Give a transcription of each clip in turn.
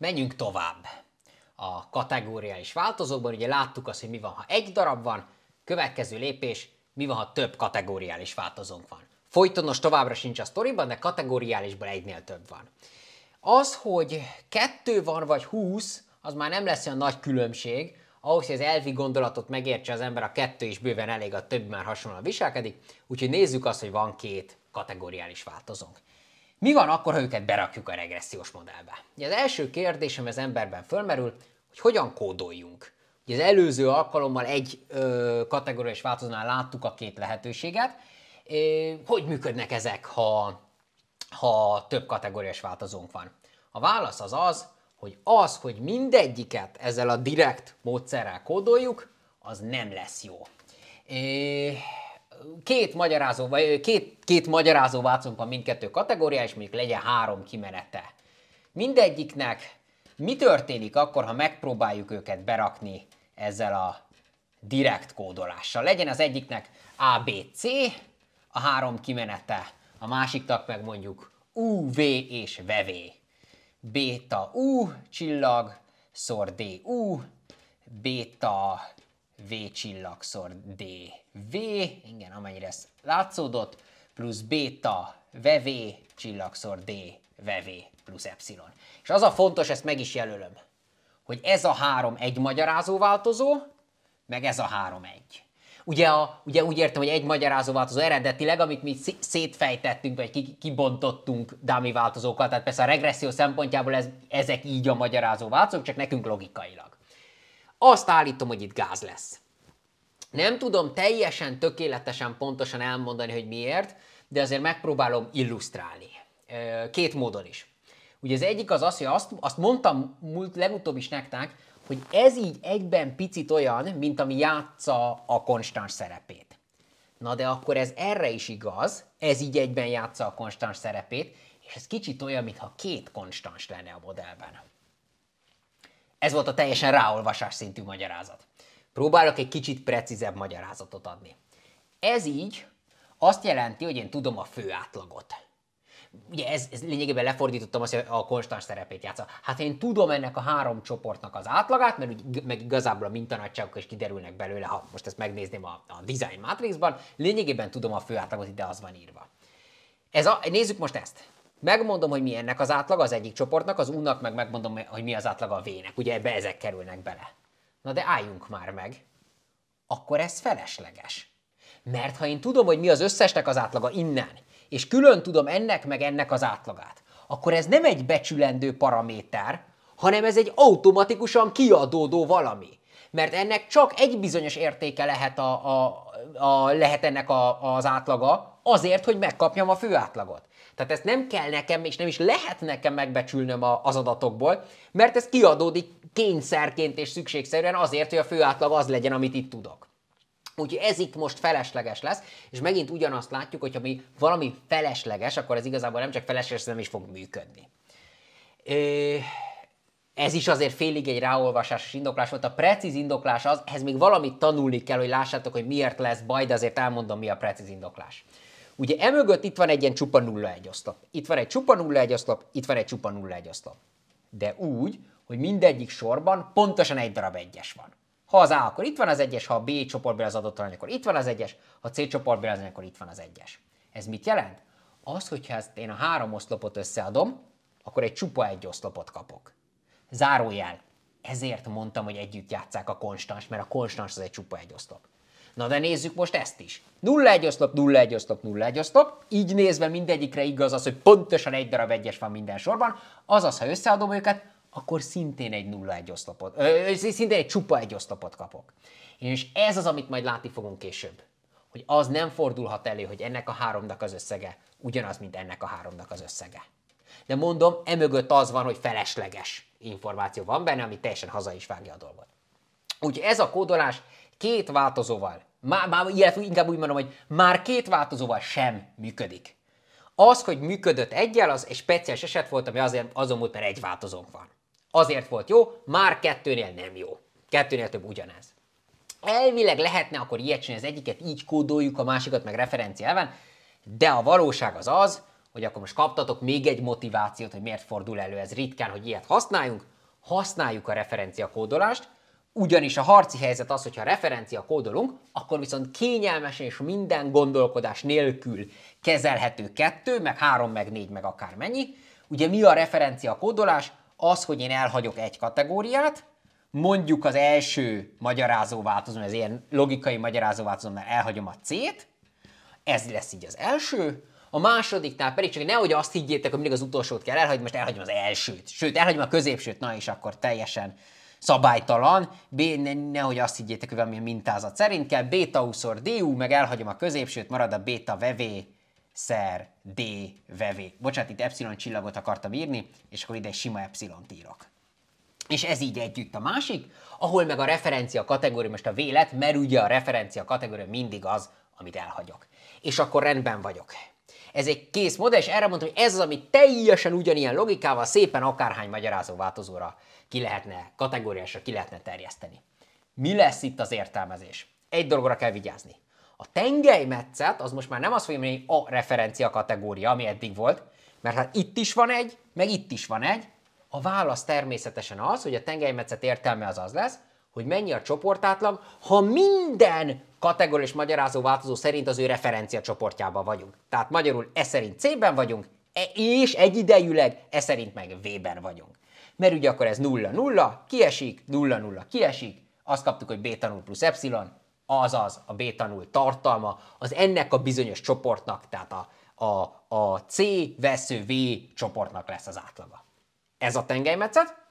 Menjünk tovább. A kategória is változókban ugye láttuk azt, hogy mi van, ha egy darab van, következő lépés, mi van, ha több kategóriális változónk van. Folytonos továbbra sincs a sztoriban, de kategóriálisban egynél több van. Az, hogy kettő van vagy húsz, az már nem lesz olyan nagy különbség, ahhoz, hogy az elvi gondolatot megértse az ember, a kettő is bőven elég, a több már hasonlóan viselkedik, úgyhogy nézzük azt, hogy van két kategóriális változónk. Mi van akkor, ha őket berakjuk a regressziós modellbe? Ugye az első kérdésem az emberben fölmerül, hogy hogyan kódoljunk. Ugye az előző alkalommal egy ö, kategóriás változónál láttuk a két lehetőséget. É, hogy működnek ezek, ha, ha több kategóriás változónk van? A válasz az az, hogy az, hogy mindegyiket ezzel a direkt módszerrel kódoljuk, az nem lesz jó. É, két magyarázó, vagy két, két magyarázó vácunk van mindkettő kategóriá, és mondjuk legyen három kimenete. Mindegyiknek mi történik akkor, ha megpróbáljuk őket berakni ezzel a direkt kódolással? Legyen az egyiknek ABC, a három kimenete, a másiknak meg mondjuk UV és VV. Beta U, csillag, szor DU, beta V csillagszor D. V, igen, amennyire ez látszódott, plusz V VV csillagszor D, VV plusz epsilon. És az a fontos, ezt meg is jelölöm, hogy ez a három egy magyarázó változó, meg ez a három egy. Ugye, a, ugye úgy értem, hogy egy magyarázó változó eredetileg, amit mi szétfejtettünk, vagy kibontottunk dámi változókkal, tehát persze a regresszió szempontjából ez, ezek így a magyarázó változók, csak nekünk logikailag. Azt állítom, hogy itt gáz lesz. Nem tudom teljesen tökéletesen pontosan elmondani, hogy miért, de azért megpróbálom illusztrálni. Két módon is. Ugye az egyik az az, hogy azt, azt mondtam múlt, legutóbb is nektek, hogy ez így egyben picit olyan, mint ami játsza a konstans szerepét. Na de akkor ez erre is igaz, ez így egyben játsza a konstans szerepét, és ez kicsit olyan, mintha két konstans lenne a modellben. Ez volt a teljesen ráolvasás szintű magyarázat. Próbálok egy kicsit precízebb magyarázatot adni. Ez így azt jelenti, hogy én tudom a fő átlagot. Ugye ez, ez lényegében lefordítottam azt, hogy a konstans szerepét játsza. Hát én tudom ennek a három csoportnak az átlagát, mert úgy, meg igazából a mintanagyságok is kiderülnek belőle, ha most ezt megnézném a, a design matrixban, lényegében tudom a fő átlagot, ide az van írva. Ez a, nézzük most ezt. Megmondom, hogy mi ennek az átlag az egyik csoportnak, az unnak meg megmondom, hogy mi az átlaga a vének. Ugye ebbe ezek kerülnek bele. Na de álljunk már meg. Akkor ez felesleges. Mert ha én tudom, hogy mi az összesnek az átlaga innen, és külön tudom ennek meg ennek az átlagát, akkor ez nem egy becsülendő paraméter, hanem ez egy automatikusan kiadódó valami. Mert ennek csak egy bizonyos értéke lehet, a, a, a, lehet ennek a, az átlaga, azért, hogy megkapjam a fő átlagot. Tehát ezt nem kell nekem, és nem is lehet nekem megbecsülnöm a, az adatokból, mert ez kiadódik kényszerként és szükségszerűen azért, hogy a főátlag az legyen, amit itt tudok. Úgyhogy ez itt most felesleges lesz, és megint ugyanazt látjuk, hogy ha mi valami felesleges, akkor ez igazából nem csak felesleges, nem is fog működni. Ö, ez is azért félig egy ráolvasásos indoklás volt. A precíz indoklás az, ehhez még valamit tanulni kell, hogy lássátok, hogy miért lesz baj, de azért elmondom, mi a precíz indoklás. Ugye emögött itt van egy ilyen csupa 0-1 oszlop. Itt van egy csupa 0-1 oszlop, itt van egy csupa 0-1 oszlop. De úgy, hogy mindegyik sorban pontosan egy darab egyes van. Ha az A, akkor itt van az egyes, ha a B csoportban az adott arány, akkor itt van az egyes, ha a C csoportban az arány, akkor itt van az egyes. Ez mit jelent? Az, hogyha ezt én a három oszlopot összeadom, akkor egy csupa egy oszlopot kapok. Zárójel. Ezért mondtam, hogy együtt játszák a konstans, mert a konstans az egy csupa egy oszlop. Na de nézzük most ezt is. 0-1 oszlop, 0-1 oszlop, 0-1 oszlop. Így nézve mindegyikre igaz az, hogy pontosan egy darab egyes van minden sorban. Azaz, ha összeadom őket, akkor szintén egy 0-1 oszlopot, ö, szintén egy csupa egy oszlopot kapok. És ez az, amit majd látni fogunk később. Hogy az nem fordulhat elő, hogy ennek a háromnak az összege ugyanaz, mint ennek a háromnak az összege. De mondom, emögött az van, hogy felesleges információ van benne, ami teljesen haza is vágja a dolgot. Úgyhogy ez a kódolás két változóval már, már, ilyet inkább úgy mondom, hogy már két változóval sem működik. Az, hogy működött egyel, az egy speciális eset volt, ami azért azon múlt, mert egy változónk van. Azért volt jó, már kettőnél nem jó. Kettőnél több ugyanez. Elvileg lehetne akkor ilyet csinálni, az egyiket így kódoljuk, a másikat meg referencielven, de a valóság az az, hogy akkor most kaptatok még egy motivációt, hogy miért fordul elő ez ritkán, hogy ilyet használjunk, használjuk a referencia kódolást, ugyanis a harci helyzet az, hogyha referencia kódolunk, akkor viszont kényelmesen és minden gondolkodás nélkül kezelhető kettő, meg három, meg négy, meg akár mennyi. Ugye mi a referencia kódolás? Az, hogy én elhagyok egy kategóriát, mondjuk az első magyarázó változom, ez ilyen logikai magyarázó változom, mert elhagyom a C-t, ez lesz így az első, a másodiknál pedig csak nehogy azt higgyétek, hogy mindig az utolsót kell elhagyni, most elhagyom az elsőt, sőt, elhagyom a középsőt, na és akkor teljesen szabálytalan, B, ne, nehogy azt higgyétek, hogy valamilyen mintázat szerint kell, beta d DU, meg elhagyom a középsőt, marad a beta vevé szer D vevé. Bocsánat, itt epsilon csillagot akartam írni, és akkor ide egy sima epsilon írok. És ez így együtt a másik, ahol meg a referencia kategória most a vélet, mert ugye a referencia kategória mindig az, amit elhagyok. És akkor rendben vagyok. Ez egy kész modell, és erre mondtam, hogy ez az, ami teljesen ugyanilyen logikával szépen akárhány magyarázó változóra ki lehetne, kategóriásra ki lehetne terjeszteni. Mi lesz itt az értelmezés? Egy dologra kell vigyázni. A tengellymetszet az most már nem az fogja mondani, hogy a referencia kategória, ami eddig volt, mert hát itt is van egy, meg itt is van egy. A válasz természetesen az, hogy a tengellymetszet értelme az az lesz, hogy mennyi a csoportátlag, ha minden kategóri és magyarázó változó szerint az ő referencia csoportjában vagyunk. Tehát magyarul e szerint C-ben vagyunk, e és egyidejűleg e szerint meg V-ben vagyunk. Mert ugye akkor ez 0-0, kiesik, 0-0, kiesik, azt kaptuk, hogy B tanul plusz epsilon, azaz a B tanul tartalma, az ennek a bizonyos csoportnak, tehát a, a, a C vesző V csoportnak lesz az átlaga. Ez a tengelymetszet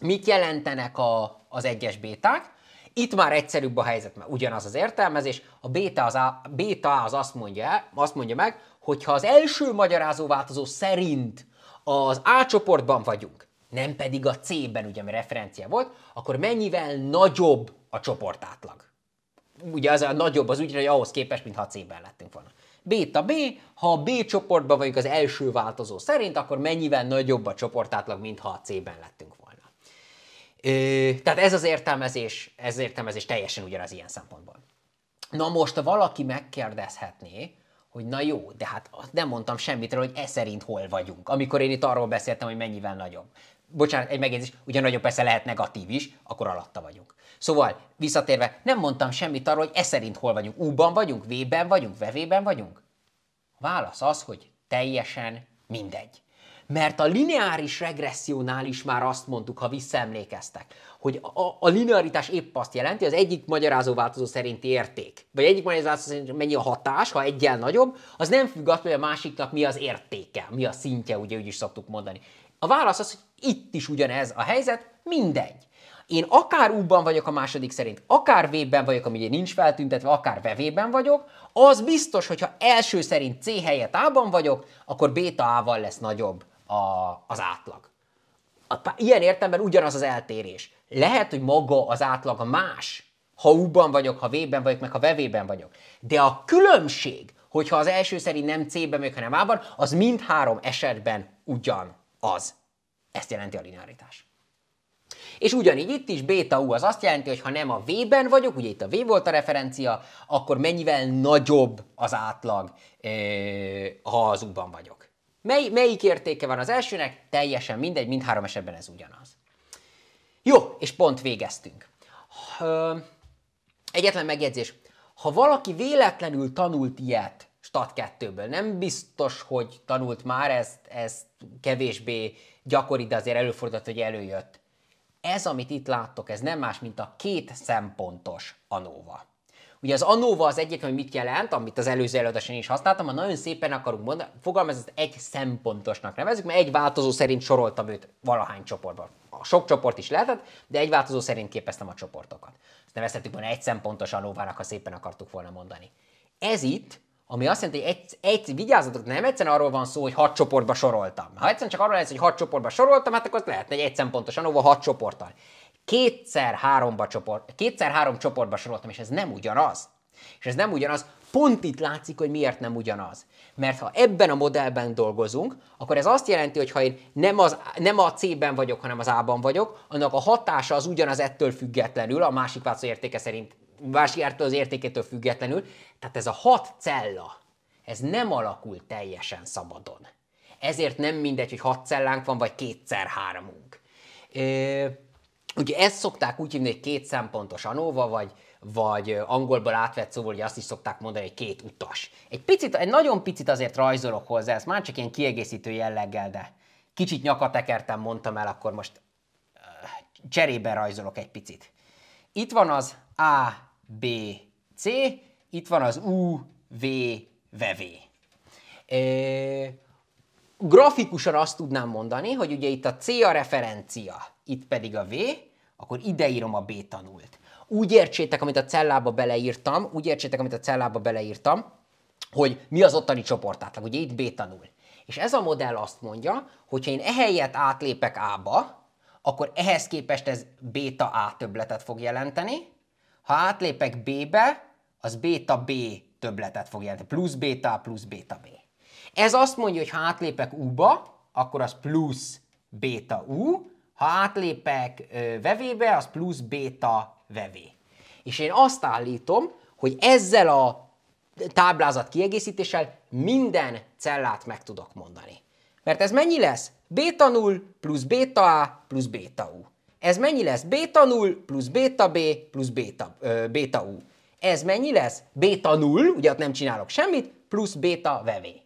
mit jelentenek a, az egyes béták. Itt már egyszerűbb a helyzet, mert ugyanaz az értelmezés. A béta az, a, béta az azt, mondja azt mondja meg, hogyha az első magyarázó változó szerint az A csoportban vagyunk, nem pedig a C-ben, ugye, ami referencia volt, akkor mennyivel nagyobb a csoportátlag? Ugye az a nagyobb az úgy, hogy ahhoz képest, mintha C-ben lettünk volna. Béta B, ha a B csoportban vagyunk az első változó szerint, akkor mennyivel nagyobb a csoportátlag, mintha a C-ben lettünk Ö, tehát ez az értelmezés, ez az értelmezés teljesen ugyanaz ilyen szempontból. Na most valaki megkérdezhetné, hogy na jó, de hát nem mondtam semmit hogy e szerint hol vagyunk, amikor én itt arról beszéltem, hogy mennyivel nagyobb. Bocsánat, egy megjegyzés, ugyan nagyobb persze lehet negatív is, akkor alatta vagyunk. Szóval, visszatérve, nem mondtam semmit arról, hogy e szerint hol vagyunk. U-ban vagyunk, V-ben vagyunk, vevében vagyunk? A válasz az, hogy teljesen mindegy. Mert a lineáris regressziónál is már azt mondtuk, ha visszaemlékeztek, hogy a, a linearitás épp azt jelenti, az egyik magyarázó változó szerinti érték, vagy egyik magyarázó változó szerint mennyi a hatás, ha egyel nagyobb, az nem függ attól, hogy a másiknak mi az értéke, mi a szintje, ugye úgy is szoktuk mondani. A válasz az, hogy itt is ugyanez a helyzet, mindegy. Én akár U-ban vagyok a második szerint, akár V-ben vagyok, ami ugye nincs feltüntetve, akár vevében vagyok, az biztos, hogyha első szerint C helyett A-ban vagyok, akkor beta A-val lesz nagyobb a, az átlag. A, ilyen értelemben ugyanaz az eltérés. Lehet, hogy maga az átlag más, ha U-ban vagyok, ha V-ben vagyok, meg ha v ben vagyok. De a különbség, hogyha az első szerint nem C-ben vagyok, hanem A-ban, az mindhárom esetben ugyanaz. Ezt jelenti a lineáritás. És ugyanígy itt is beta U az azt jelenti, hogy ha nem a V-ben vagyok, ugye itt a V volt a referencia, akkor mennyivel nagyobb az átlag, ha az U-ban vagyok. Mely, melyik értéke van az elsőnek? Teljesen mindegy, mindhárom esetben ez ugyanaz. Jó, és pont végeztünk. Egyetlen megjegyzés. Ha valaki véletlenül tanult ilyet Stat 2-ből, nem biztos, hogy tanult már, ezt, ezt kevésbé gyakori, de azért előfordult, hogy előjött. Ez, amit itt láttok, ez nem más, mint a két szempontos anóva. Ugye az anóva az egyetlen, hogy mit jelent, amit az előző előadáson is használtam, ha nagyon szépen akarunk mondani, fogalmaz, ezt egy szempontosnak nevezzük, mert egy változó szerint soroltam őt valahány A Sok csoport is lehetett, de egy változó szerint képeztem a csoportokat. Ezt nevezhetjük volna egy szempontos anóvának, ha szépen akartuk volna mondani. Ez itt, ami azt jelenti, hogy egy, egy, vigyázzatok, nem egyszerűen arról van szó, hogy hat csoportba soroltam. Ha egyszerűen csak arról lesz, hogy hat csoportba soroltam, hát akkor lehetne egy egy szempontos anóva hat csoporttal kétszer, háromba csoport, kétszer három csoportba soroltam, és ez nem ugyanaz. És ez nem ugyanaz, pont itt látszik, hogy miért nem ugyanaz. Mert ha ebben a modellben dolgozunk, akkor ez azt jelenti, hogy ha én nem, az, nem a C-ben vagyok, hanem az A-ban vagyok, annak a hatása az ugyanaz ettől függetlenül, a másik változó értéke szerint, másik az értékétől függetlenül. Tehát ez a hat cella, ez nem alakul teljesen szabadon. Ezért nem mindegy, hogy hat cellánk van, vagy kétszer háromunk. Ö- Ugye ezt szokták úgy hívni, hogy két szempontos anóva, vagy, vagy angolból átvett szóval ugye azt is szokták mondani, hogy két utas. Egy picit, egy nagyon picit azért rajzolok hozzá, ez már csak ilyen kiegészítő jelleggel, de kicsit nyakatekertem, mondtam el, akkor most cserébe rajzolok egy picit. Itt van az A, B, C, itt van az U, V, V, V grafikusan azt tudnám mondani, hogy ugye itt a C a referencia, itt pedig a V, akkor ideírom a B tanult. Úgy értsétek, amit a cellába beleírtam, úgy értsétek, amit a cellába beleírtam, hogy mi az ottani csoportátlag, ugye itt B tanul. És ez a modell azt mondja, hogy ha én ehelyett átlépek A-ba, akkor ehhez képest ez béta A töbletet fog jelenteni, ha átlépek B-be, az béta B töbletet fog jelenteni, plusz béta A plusz béta B. Ez azt mondja, hogy ha átlépek U-ba, akkor az plusz beta U, ha átlépek vevébe, az plusz beta vevé. És én azt állítom, hogy ezzel a táblázat kiegészítéssel minden cellát meg tudok mondani. Mert ez mennyi lesz? Beta 0 plusz beta A plusz beta U. Ez mennyi lesz? Beta 0 plusz beta B plusz beta, ö, beta U. Ez mennyi lesz? Beta 0, ugye ott nem csinálok semmit, plusz beta vevé.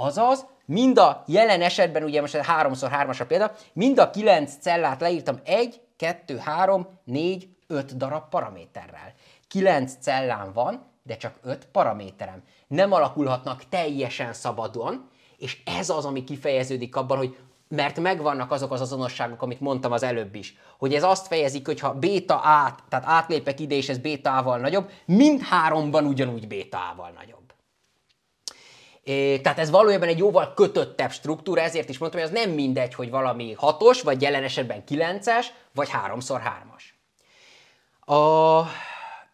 Azaz, mind a jelen esetben, ugye most ez 3x3-as a példa, mind a 9 cellát leírtam 1, 2, 3, 4, 5 darab paraméterrel. 9 cellám van, de csak 5 paraméterem. Nem alakulhatnak teljesen szabadon, és ez az, ami kifejeződik abban, hogy mert megvannak azok az azonosságok, amit mondtam az előbb is, hogy ez azt fejezik, hogy ha béta át, tehát átlépek ide, és ez bétával nagyobb, mindháromban ugyanúgy bétával nagyobb. É, tehát ez valójában egy jóval kötöttebb struktúra, ezért is mondtam, hogy az nem mindegy, hogy valami hatos, vagy jelen esetben kilences, vagy háromszor hármas. A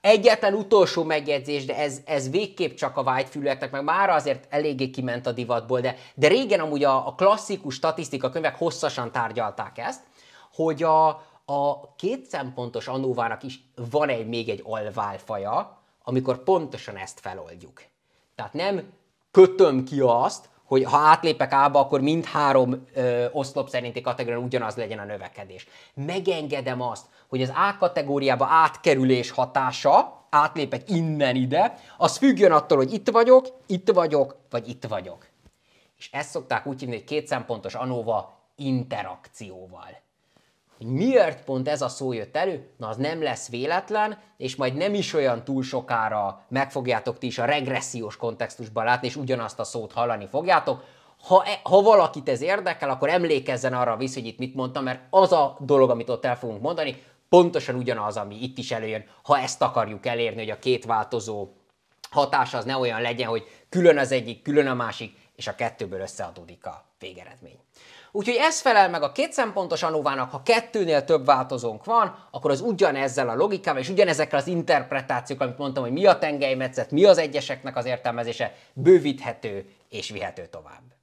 egyetlen utolsó megjegyzés, de ez, ez végképp csak a whitefülőeknek, meg már azért eléggé kiment a divatból, de, de régen amúgy a, a klasszikus statisztika könyvek hosszasan tárgyalták ezt, hogy a, a két szempontos anóvának is van egy még egy alválfaja, amikor pontosan ezt feloldjuk. Tehát nem kötöm ki azt, hogy ha átlépek ába, akkor mindhárom oszlop szerinti kategórián ugyanaz legyen a növekedés. Megengedem azt, hogy az A kategóriába átkerülés hatása, átlépek innen ide, az függjön attól, hogy itt vagyok, itt vagyok, vagy itt vagyok. És ezt szokták úgy hívni, hogy két szempontos anóva interakcióval hogy miért pont ez a szó jött elő, na az nem lesz véletlen, és majd nem is olyan túl sokára meg fogjátok ti is a regressziós kontextusban látni, és ugyanazt a szót hallani fogjátok. Ha, e, ha valakit ez érdekel, akkor emlékezzen arra vissza, hogy itt mit mondtam, mert az a dolog, amit ott el fogunk mondani, pontosan ugyanaz, ami itt is előjön, ha ezt akarjuk elérni, hogy a két változó hatás az ne olyan legyen, hogy külön az egyik, külön a másik, és a kettőből összeadódik a végeredmény. Úgyhogy ez felel meg a két szempontos anóvának, ha kettőnél több változónk van, akkor az ugyanezzel a logikával és ugyanezekkel az interpretációkkal, amit mondtam, hogy mi a tengelymetszet, mi az egyeseknek az értelmezése, bővíthető és vihető tovább.